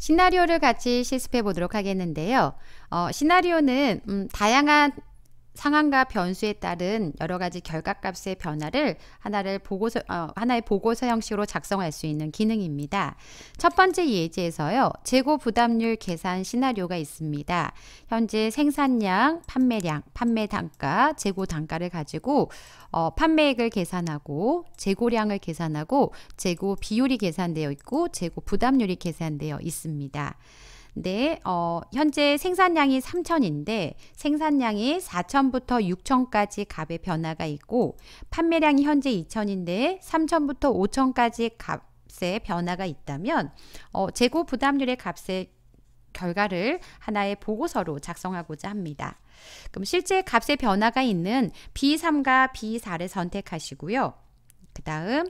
시나리오를 같이 실습해 보도록 하겠는데요. 어, 시나리오는 음, 다양한 상황과 변수에 따른 여러 가지 결과값의 변화를 하나를 보고서 어, 하나의 보고서 형식으로 작성할 수 있는 기능입니다. 첫 번째 예제에서요. 재고 부담률 계산 시나리오가 있습니다. 현재 생산량, 판매량, 판매 단가, 재고 단가를 가지고 어, 판매액을 계산하고 재고량을 계산하고 재고 비율이 계산되어 있고 재고 부담률이 계산되어 있습니다. 네, 어, 현재 생산량이 3,000인데 생산량이 4,000부터 6,000까지 갑의 변화가 있고 판매량이 현재 2,000인데 3,000부터 5,000까지 값의 변화가 있다면 어, 재고 부담률의 값의 결과를 하나의 보고서로 작성하고자 합니다. 그럼 실제 값의 변화가 있는 B3과 B4를 선택하시고요. 그 다음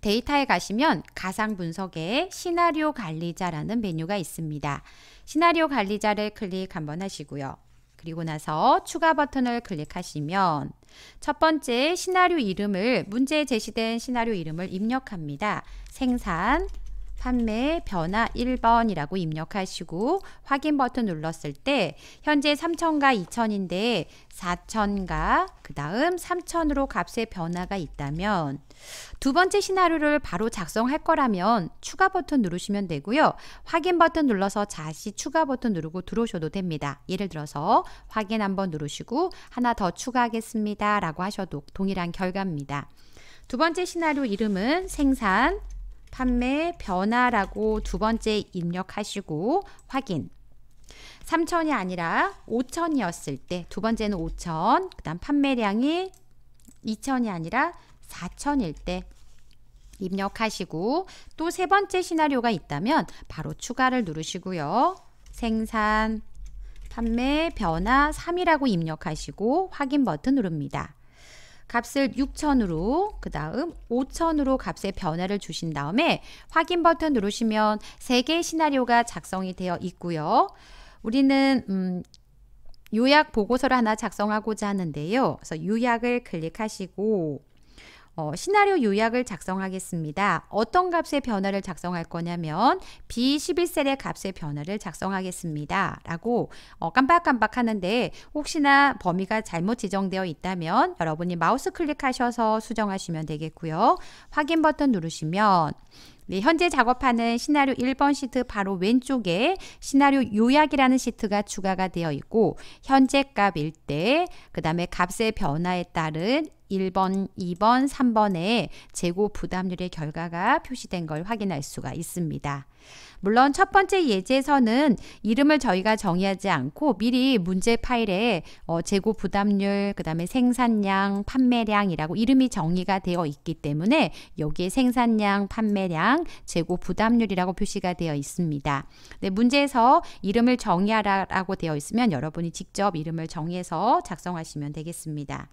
데이터에 가시면 가상 분석에 시나리오 관리자라는 메뉴가 있습니다. 시나리오 관리자를 클릭 한번 하시고요. 그리고 나서 추가 버튼을 클릭하시면 첫 번째 시나리오 이름을 문제에 제시된 시나리오 이름을 입력합니다. 생산 판매 변화 1번이라고 입력하시고 확인 버튼 눌렀을 때 현재 3 0 0 0과2 0 0 0인데4 0 0 0과그 다음 3 0 0 0으로 값의 변화가 있다면 두 번째 시나리오를 바로 작성할 거라면 추가 버튼 누르시면 되고요. 확인 버튼 눌러서 다시 추가 버튼 누르고 들어오셔도 됩니다. 예를 들어서 확인 한번 누르시고 하나 더 추가하겠습니다. 라고 하셔도 동일한 결과입니다. 두 번째 시나리오 이름은 생산 판매 변화라고 두 번째 입력하시고 확인. 3천이 아니라 5천이었을 때 두 번째는 5천, 그다음 판매량이 2천이 아니라 4천일 때 입력하시고 또 세 번째 시나리오가 있다면 바로 추가를 누르시고요. 생산, 판매, 변화 3이라고 입력하시고 확인 버튼 누릅니다. 값을 6,000으로 그 다음 5,000으로 값의 변화를 주신 다음에 확인 버튼 누르시면 3개의 시나리오가 작성이 되어 있고요. 우리는 음, 요약 보고서를 하나 작성하고자 하는데요. 그래서 요약을 클릭하시고 어, 시나리오 요약을 작성하겠습니다. 어떤 값의 변화를 작성할 거냐면 B11셀의 값의 변화를 작성하겠습니다. 라고 어, 깜빡깜빡 하는데 혹시나 범위가 잘못 지정되어 있다면 여러분이 마우스 클릭하셔서 수정하시면 되겠고요. 확인 버튼 누르시면 네, 현재 작업하는 시나리오 1번 시트 바로 왼쪽에 시나리오 요약이라는 시트가 추가가 되어 있고 현재 값일 때 그 다음에 값의 변화에 따른 1번, 2번, 3번에 재고 부담률의 결과가 표시된 걸 확인할 수가 있습니다. 물론 첫 번째 예제에서는 이름을 저희가 정의하지 않고 미리 문제 파일에 어, 재고 부담률, 그 다음에 생산량, 판매량이라고 이름이 정의가 되어 있기 때문에 여기에 생산량, 판매량, 재고 부담률이라고 표시가 되어 있습니다. 네, 문제에서 이름을 정의하라고 되어 있으면 여러분이 직접 이름을 정해서 작성하시면 되겠습니다.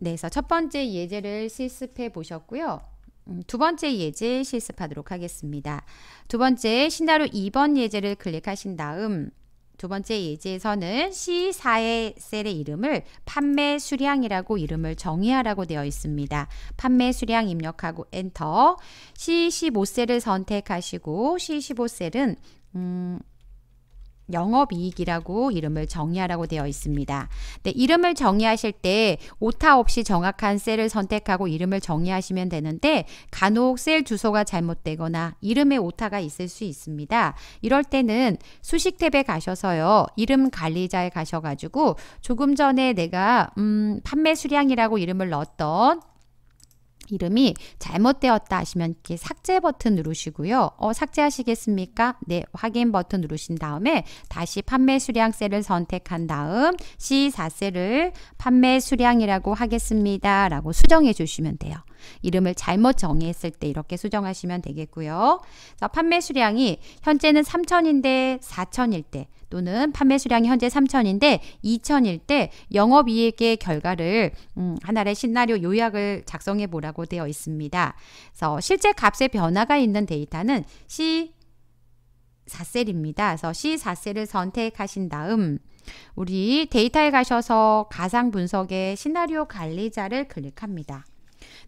네, 그래서 첫 번째 예제를 실습해 보셨고요. 음, 두 번째 예제 실습하도록 하겠습니다. 두 번째 신나로 2번 예제를 클릭하신 다음 두 번째 예제에서는 C4의 셀의 이름을 판매 수량이라고 이름을 정의하라고 되어 있습니다. 판매 수량 입력하고 엔터 C15셀을 선택하시고 C15셀은 음, 영업이익이라고 이름을 정의하라고 되어 있습니다. 네, 이름을 정의하실 때 오타 없이 정확한 셀을 선택하고 이름을 정의하시면 되는데 간혹 셀 주소가 잘못되거나 이름에 오타가 있을 수 있습니다. 이럴 때는 수식 탭에 가셔서요. 이름 관리자에 가셔가지고 조금 전에 내가 음, 판매 수량이라고 이름을 넣었던 이름이 잘못되었다 하시면 이렇게 삭제 버튼 누르시고요. 어, 삭제하시겠습니까? 네, 확인 버튼 누르신 다음에 다시 판매 수량 셀을 선택한 다음 C4셀을 판매 수량이라고 하겠습니다. 라고 수정해 주시면 돼요. 이름을 잘못 정의했을 때 이렇게 수정하시면 되겠고요. 자, 판매 수량이 현재는 3천인데 4천일 때 또는 판매 수량이 현재 3천인데 2천일 때 영업이익의 결과를 음, 하나의 시나리오 요약을 작성해 보라고 되어 있습니다. 그래서 실제 값의 변화가 있는 데이터는 C 4셀입니다. 그래서 C4셀을 선택하신 다음 우리 데이터에 가셔서 가상 분석의 시나리오 관리자를 클릭합니다.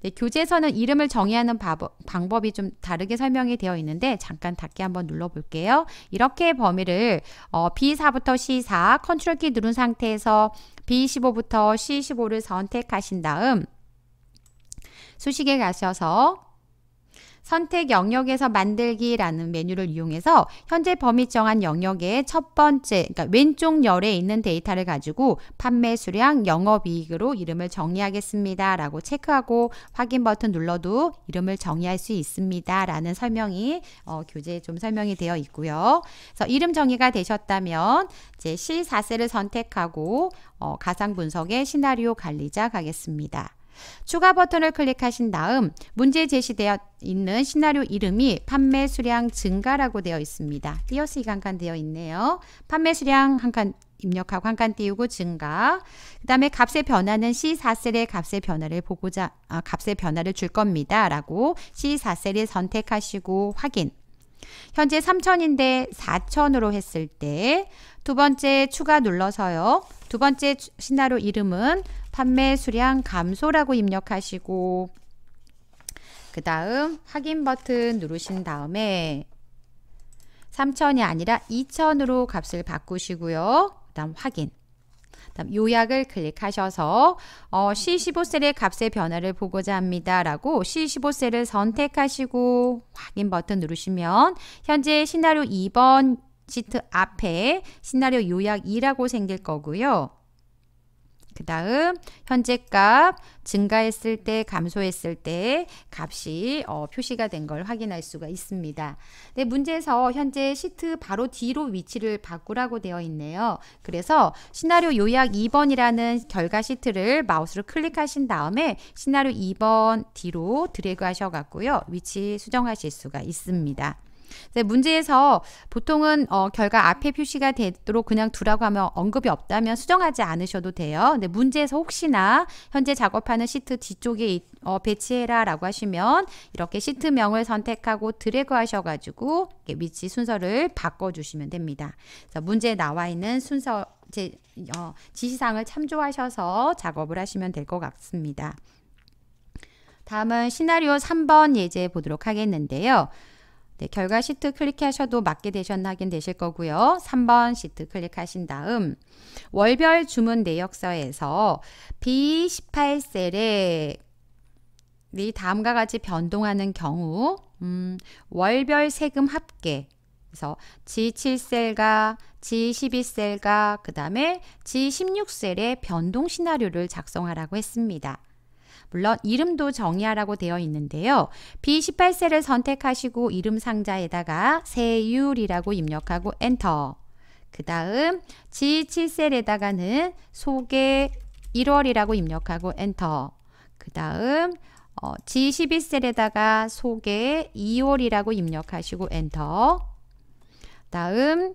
네, 교재에서는 이름을 정의하는 방법이 좀 다르게 설명이 되어 있는데 잠깐 닫기 한번 눌러볼게요. 이렇게 범위를 어, B4부터 C4 컨트롤 키 누른 상태에서 B15부터 C15를 선택하신 다음 수식에 가셔서 선택 영역에서 만들기라는 메뉴를 이용해서 현재 범위 정한 영역의 첫 번째, 그러니까 왼쪽 열에 있는 데이터를 가지고 판매 수량, 영업이익으로 이름을 정리하겠습니다. 라고 체크하고 확인 버튼 눌러도 이름을 정의할 수 있습니다. 라는 설명이 어, 교재에 좀 설명이 되어 있고요. 그래서 이름 정의가 되셨다면 이제 C4세를 선택하고 어, 가상 분석의 시나리오 관리자 가겠습니다. 추가 버튼을 클릭하신 다음 문제에 제시되어 있는 시나리오 이름이 판매 수량 증가라고 되어 있습니다. 띄어쓰기한 칸 되어 있네요. 판매 수량 한 칸 입력하고 한 칸 띄우고 증가. 그 다음에 값의 변화는 C4셀의 값의 변화를 보고자 아, 값의 변화를 줄 겁니다. 라고 C4셀을 선택하시고 확인. 현재 3천인데 4천으로 했을 때 두 번째 추가 눌러서요. 두 번째 신나루 이름은 판매 수량 감소라고 입력하시고 그 다음 확인 버튼 누르신 다음에 3천이 아니라 2천으로 값을 바꾸시고요. 그 다음 확인 다음 요약을 클릭하셔서 어, C15셀의 값의 변화를 보고자 합니다. 라고 C15셀을 선택하시고 확인 버튼 누르시면 현재 시나리 2번 시트 앞에 시나리오 요약 2라고 생길 거고요. 그 다음 현재 값 증가했을 때 감소했을 때 값이 어, 표시가 된 걸 확인할 수가 있습니다. 네, 문제에서 현재 시트 바로 뒤로 위치를 바꾸라고 되어 있네요. 그래서 시나리오 요약 2번이라는 결과 시트를 마우스로 클릭하신 다음에 시나리오 2번 뒤로 드래그 하셔갖고요. 위치 수정하실 수가 있습니다. 문제에서 보통은 어, 결과 앞에 표시가 되도록 그냥 두라고 하면 언급이 없다면 수정하지 않으셔도 돼요. 근데 문제에서 혹시나 현재 작업하는 시트 뒤쪽에 어, 배치해라 라고 하시면 이렇게 시트명을 선택하고 드래그 하셔가지고 위치 순서를 바꿔주시면 됩니다. 문제에 나와 있는 순서 제, 어, 지시사을 참조하셔서 작업을 하시면 될 것 같습니다. 다음은 시나리오 3번 예제 보도록 하겠는데요. 네, 결과 시트 클릭하셔도 맞게 되셨나 확인 되실 거고요. 3번 시트 클릭하신 다음 월별 주문 내역서에서 B18셀에 이 다음과 같이 변동하는 경우 음, 월별 세금 합계 그래서 G7셀과 G12셀과 그 다음에 G16셀의 변동 시나리오를 작성하라고 했습니다. 물론 이름도 정의하라고 되어 있는데요. B18셀을 선택하시고 이름 상자에다가 세율이라고 입력하고 엔터. 그 다음 G7셀에다가는 소개 1월이라고 입력하고 엔터. 그 다음 어, G12셀에다가 소개 2월이라고 입력하시고 엔터. 다음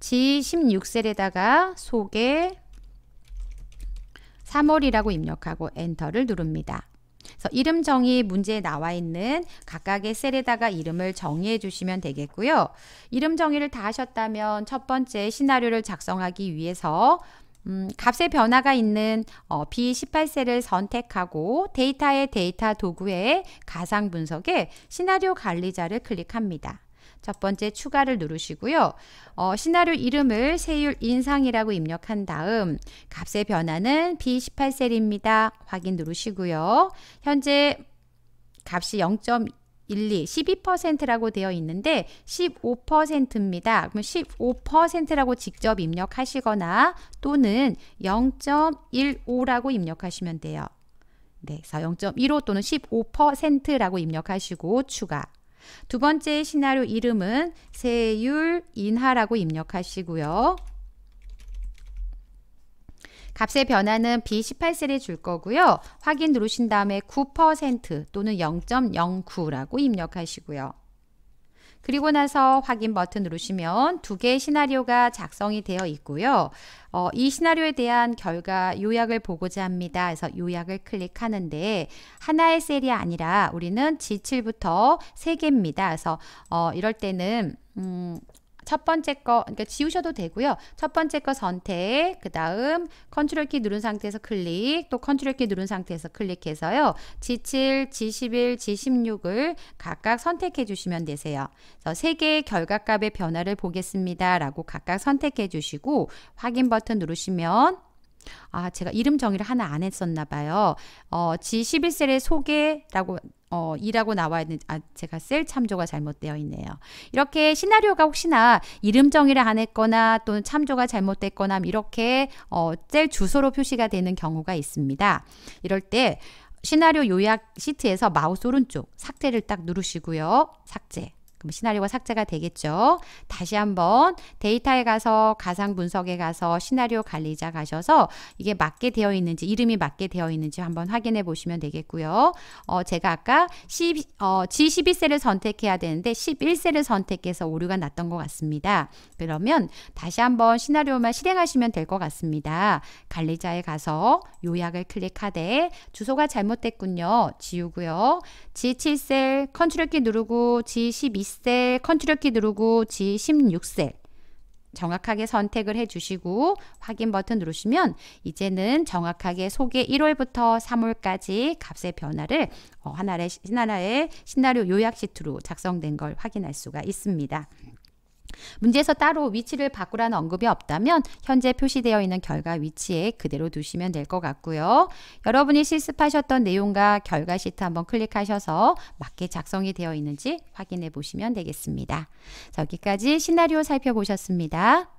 G16셀에다가 소개 3월이라고 입력하고 엔터를 누릅니다. 그래서 이름 정의 문제에 나와 있는 각각의 셀에다가 이름을 정의해 주시면 되겠고요. 이름 정의를 다 하셨다면 첫 번째 시나리오를 작성하기 위해서 음, 값의 변화가 있는 어, B18셀을 선택하고 데이터의 데이터 도구의 가상 분석에 시나리오 관리자를 클릭합니다. 첫 번째 추가를 누르시고요. 어, 시나리오 이름을 세율 인상이라고 입력한 다음 값의 변화는 B18셀입니다. 확인 누르시고요. 현재 값이 0.2 12, 12%라고 되어 있는데 15%입니다. 그럼 15%라고 직접 입력하시거나 또는 0.15라고 입력하시면 돼요. 네, 그래서 0.15 또는 15%라고 입력하시고 추가. 두 번째 시나리오 이름은 세율 인하라고 입력하시고요. 값의 변화는 B18셀에 줄 거고요. 확인 누르신 다음에 9% 또는 0.09라고 입력하시고요. 그리고 나서 확인 버튼 누르시면 두 개의 시나리오가 작성이 되어 있고요. 어, 이 시나리오에 대한 결과 요약을 보고자 합니다. 그래서 요약을 클릭하는데 하나의 셀이 아니라 우리는 G7부터 3개입니다. 그래서 어, 이럴 때는 음, 첫 번째 거 그러니까 지우셔도 되고요. 첫 번째 거 선택, 그 다음 컨트롤 키 누른 상태에서 클릭, 또 컨트롤 키 누른 상태에서 클릭해서요. G7, G11, G16을 각각 선택해 주시면 되세요. 세 개의 결과값의 변화를 보겠습니다. 라고 각각 선택해 주시고 확인 버튼 누르시면 아, 제가 이름 정의를 하나 안 했었나 봐요. 어, G11셀의 소개라고 어, 2라고 나와 있는 아 제가 셀 참조가 잘못되어 있네요. 이렇게 시나리오가 혹시나 이름 정의를 안 했거나 또는 참조가 잘못됐거나 이렇게 어, 셀 주소로 표시가 되는 경우가 있습니다. 이럴 때 시나리오 요약 시트에서 마우스 오른쪽 삭제를 딱 누르시고요. 삭제. 그럼 시나리오가 삭제가 되겠죠. 다시 한번 데이터에 가서 가상 분석에 가서 시나리오 관리자 가셔서 이게 맞게 되어 있는지 이름이 맞게 되어 있는지 한번 확인해 보시면 되겠고요. 어, 제가 아까 10, 어, G12셀을 선택해야 되는데 11셀을 선택해서 오류가 났던 것 같습니다. 그러면 다시 한번 시나리오만 실행하시면 될 것 같습니다. 관리자에 가서 요약을 클릭하되 주소가 잘못됐군요. 지우고요. G7셀 컨트롤 키 누르고 G12셀 1셀 컨트롤 키 누르고 G16셀 정확하게 선택을 해주시고 확인 버튼 누르시면 이제는 정확하게 소개 1월부터 3월까지 값의 변화를 어, 하나의, 하나의 시나리오 요약 시트로 작성된 걸 확인할 수가 있습니다. 문제에서 따로 위치를 바꾸라는 언급이 없다면 현재 표시되어 있는 결과 위치에 그대로 두시면 될 것 같고요. 여러분이 실습하셨던 내용과 결과 시트 한번 클릭하셔서 맞게 작성이 되어 있는지 확인해 보시면 되겠습니다. 자, 여기까지 시나리오 살펴보셨습니다.